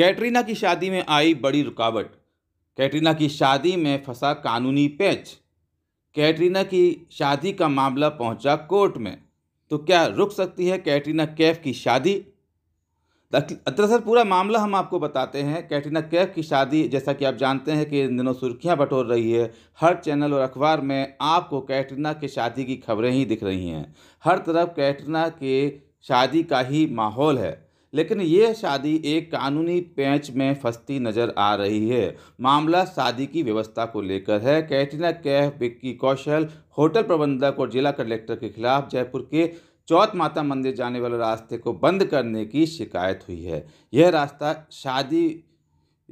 कैटरीना की शादी में आई बड़ी रुकावट कैटरीना की शादी में फंसा कानूनी पैच कैटरीना की शादी का मामला पहुंचा कोर्ट में तो क्या रुक सकती है कैटरीना कैफ की शादी दरअसल पूरा मामला हम आपको बताते हैं कैटरीना कैफ की शादी जैसा कि आप जानते हैं कि इन दिनों सुर्खियां बटोर रही है हर चैनल और अखबार में आपको कैटरीना के शादी की खबरें ही दिख रही हैं हर तरफ कैटरीना के शादी का ही माहौल है लेकिन ये शादी एक कानूनी पैंच में फंसती नजर आ रही है मामला शादी की व्यवस्था को लेकर है कैटरीना कैफ विक्की कौशल होटल प्रबंधक और जिला कलेक्टर के खिलाफ जयपुर के चौथ माता मंदिर जाने वाले रास्ते को बंद करने की शिकायत हुई है यह रास्ता शादी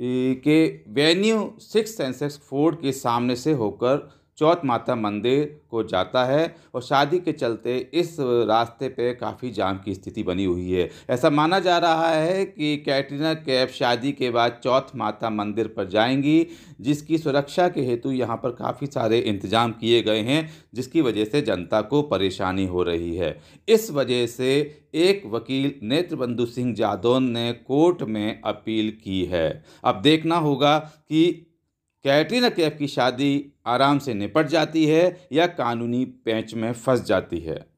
के वेन्यू सिक्स सेंसेक्स फोर्ड के सामने से होकर चौथ माता मंदिर को जाता है और शादी के चलते इस रास्ते पे काफ़ी जाम की स्थिति बनी हुई है ऐसा माना जा रहा है कि कैटरीना कैफ शादी के बाद चौथ माता मंदिर पर जाएंगी जिसकी सुरक्षा के हेतु यहाँ पर काफ़ी सारे इंतजाम किए गए हैं जिसकी वजह से जनता को परेशानी हो रही है इस वजह से एक वकील नेत्रबंधु सिंह जादौन ने कोर्ट में अपील की है अब देखना होगा कि कैटरीना कैफ की शादी आराम से निपट जाती है या कानूनी पैंच में फंस जाती है